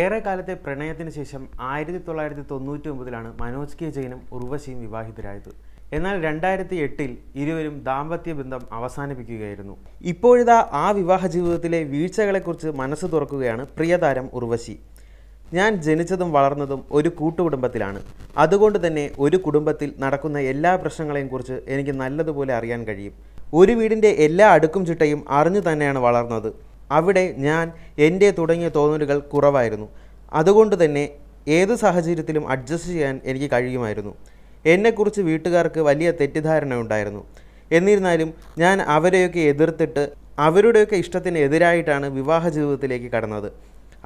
ഏറെ കാലത്തെ പ്രണയത്തിന് ശേഷം ആയിരത്തി തൊള്ളായിരത്തി തൊണ്ണൂറ്റി ഒമ്പതിലാണ് മനോജ് കെ ജയനും ഉർവശിയും വിവാഹിതരായത് എന്നാൽ രണ്ടായിരത്തി എട്ടിൽ ഇരുവരും ദാമ്പത്യ ബന്ധം അവസാനിപ്പിക്കുകയായിരുന്നു ഇപ്പോഴിതാ ആ വിവാഹ ജീവിതത്തിലെ വീഴ്ചകളെക്കുറിച്ച് മനസ്സ് തുറക്കുകയാണ് പ്രിയതാരം ഉർവശി ഞാൻ ജനിച്ചതും വളർന്നതും ഒരു കൂട്ടുകുടുംബത്തിലാണ് അതുകൊണ്ട് തന്നെ ഒരു കുടുംബത്തിൽ നടക്കുന്ന എല്ലാ പ്രശ്നങ്ങളെയും കുറിച്ച് എനിക്ക് നല്ലതുപോലെ അറിയാൻ കഴിയും ഒരു വീടിൻ്റെ എല്ലാ അടുക്കും ചിട്ടയും അറിഞ്ഞു തന്നെയാണ് വളർന്നത് അവിടെ ഞാൻ എൻ്റെ തുടങ്ങിയ തോന്നലുകൾ കുറവായിരുന്നു അതുകൊണ്ട് തന്നെ ഏത് സാഹചര്യത്തിലും അഡ്ജസ്റ്റ് ചെയ്യാൻ എനിക്ക് കഴിയുമായിരുന്നു എന്നെക്കുറിച്ച് വീട്ടുകാർക്ക് വലിയ തെറ്റിദ്ധാരണ ഉണ്ടായിരുന്നു എന്നിരുന്നാലും ഞാൻ അവരെയൊക്കെ എതിർത്തിട്ട് അവരുടെയൊക്കെ ഇഷ്ടത്തിന് എതിരായിട്ടാണ് വിവാഹ ജീവിതത്തിലേക്ക് കടന്നത്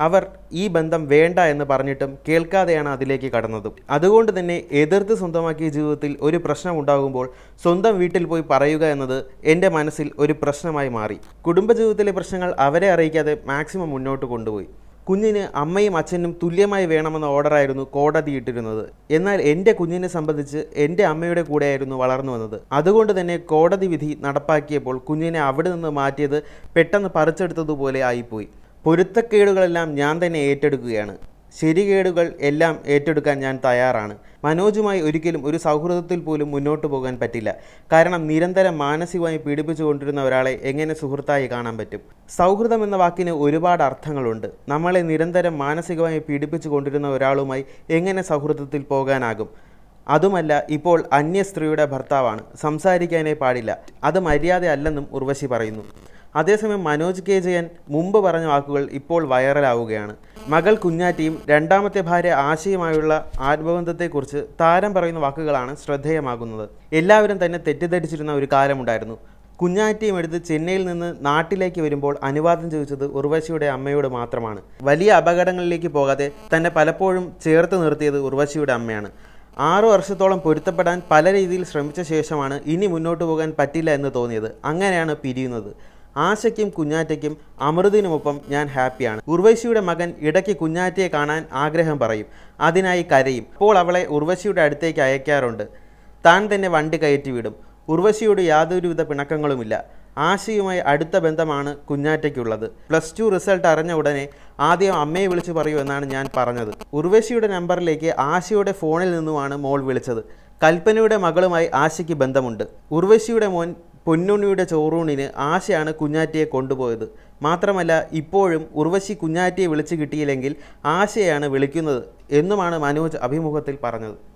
അവർ ഈ ബന്ധം വേണ്ട എന്ന് പറഞ്ഞിട്ടും കേൾക്കാതെയാണ് അതിലേക്ക് കടന്നത് അതുകൊണ്ട് തന്നെ എതിർത്ത് സ്വന്തമാക്കിയ ജീവിതത്തിൽ ഒരു പ്രശ്നം ഉണ്ടാകുമ്പോൾ സ്വന്തം വീട്ടിൽ പോയി പറയുക എന്നത് എൻ്റെ മനസ്സിൽ ഒരു പ്രശ്നമായി മാറി കുടുംബജീവിതത്തിലെ പ്രശ്നങ്ങൾ അവരെ അറിയിക്കാതെ മാക്സിമം മുന്നോട്ട് കൊണ്ടുപോയി കുഞ്ഞിന് അമ്മയും അച്ഛനും തുല്യമായി വേണമെന്ന ഓർഡറായിരുന്നു കോടതി ഇട്ടിരുന്നത് എന്നാൽ എൻ്റെ കുഞ്ഞിനെ സംബന്ധിച്ച് എൻ്റെ അമ്മയുടെ കൂടെയായിരുന്നു വളർന്നു വന്നത് അതുകൊണ്ട് തന്നെ കോടതി വിധി നടപ്പാക്കിയപ്പോൾ കുഞ്ഞിനെ അവിടെ നിന്ന് മാറ്റിയത് പെട്ടെന്ന് പറിച്ചെടുത്തതുപോലെ ആയിപ്പോയി പൊരുത്തക്കേടുകളെല്ലാം ഞാൻ തന്നെ ഏറ്റെടുക്കുകയാണ് ശരികേടുകൾ എല്ലാം ഏറ്റെടുക്കാൻ ഞാൻ തയ്യാറാണ് മനോജുമായി ഒരിക്കലും ഒരു സൗഹൃദത്തിൽ പോലും മുന്നോട്ട് പോകാൻ പറ്റില്ല കാരണം നിരന്തരം മാനസികമായി പീഡിപ്പിച്ചുകൊണ്ടിരുന്ന ഒരാളെ എങ്ങനെ സുഹൃത്തായി കാണാൻ പറ്റും സൗഹൃദം എന്ന വാക്കിന് ഒരുപാട് അർത്ഥങ്ങളുണ്ട് നമ്മളെ നിരന്തരം മാനസികമായി പീഡിപ്പിച്ചു കൊണ്ടിരുന്ന ഒരാളുമായി എങ്ങനെ സൗഹൃദത്തിൽ പോകാനാകും അതുമല്ല ഇപ്പോൾ അന്യ സ്ത്രീയുടെ ഭർത്താവാണ് സംസാരിക്കാനേ പാടില്ല അത് മര്യാദയല്ലെന്നും ഉർവശി പറയുന്നു അതേസമയം മനോജ് കെ ജയൻ മുമ്പ് പറഞ്ഞ വാക്കുകൾ ഇപ്പോൾ വൈറലാവുകയാണ് മകൾ കുഞ്ഞാറ്റിയും രണ്ടാമത്തെ ഭാര്യ ആശയുമായുള്ള ആത്മബന്ധത്തെക്കുറിച്ച് താരം പറയുന്ന വാക്കുകളാണ് ശ്രദ്ധേയമാകുന്നത് എല്ലാവരും തന്നെ തെറ്റിദ്ധരിച്ചിരുന്ന ഒരു കാലമുണ്ടായിരുന്നു കുഞ്ഞാറ്റിയും എടുത്ത് ചെന്നൈയിൽ നിന്ന് നാട്ടിലേക്ക് വരുമ്പോൾ അനുവാദം ചോദിച്ചത് ഉർവശിയുടെ അമ്മയോട് മാത്രമാണ് വലിയ അപകടങ്ങളിലേക്ക് പോകാതെ തന്നെ പലപ്പോഴും ചേർത്ത് നിർത്തിയത് ഉർവശിയുടെ അമ്മയാണ് ആറു വർഷത്തോളം പൊരുത്തപ്പെടാൻ പല രീതിയിൽ ശ്രമിച്ച ശേഷമാണ് ഇനി മുന്നോട്ട് പോകാൻ പറ്റില്ല എന്ന് തോന്നിയത് അങ്ങനെയാണ് പിരിയുന്നത് ആശയ്ക്കും കുഞ്ഞാറ്റയ്ക്കും അമൃതിനുമൊപ്പം ഞാൻ ഹാപ്പിയാണ് ഉർവശിയുടെ മകൻ ഇടയ്ക്ക് കുഞ്ഞാറ്റയെ കാണാൻ ആഗ്രഹം പറയും അതിനായി കരയും അപ്പോൾ അവളെ ഉർവശിയുടെ അടുത്തേക്ക് അയക്കാറുണ്ട് താൻ തന്നെ വണ്ടി കയറ്റി വിടും ഉർവശിയോട് യാതൊരുവിധ പിണക്കങ്ങളുമില്ല ആശയുമായി അടുത്ത ബന്ധമാണ് കുഞ്ഞാറ്റയ്ക്കുള്ളത് പ്ലസ് ടു റിസൾട്ട് അറിഞ്ഞ ഉടനെ ആദ്യം അമ്മയെ വിളിച്ചു പറയൂ എന്നാണ് ഞാൻ പറഞ്ഞത് ഉർവശിയുടെ നമ്പറിലേക്ക് ആശയുടെ ഫോണിൽ നിന്നുമാണ് മോൾ വിളിച്ചത് കൽപ്പനയുടെ മകളുമായി ആശയ്ക്ക് ബന്ധമുണ്ട് ഉർവശിയുടെ മോൻ പൊന്നുണ്ണിയുടെ ചോറൂണിന് ആശയാണ് കുഞ്ഞാറ്റിയെ കൊണ്ടുപോയത് മാത്രമല്ല ഇപ്പോഴും ഉർവശി കുഞ്ഞാറ്റിയെ വിളിച്ചു കിട്ടിയില്ലെങ്കിൽ ആശയാണ് വിളിക്കുന്നത് എന്നുമാണ് മനോജ് അഭിമുഖത്തിൽ പറഞ്ഞത്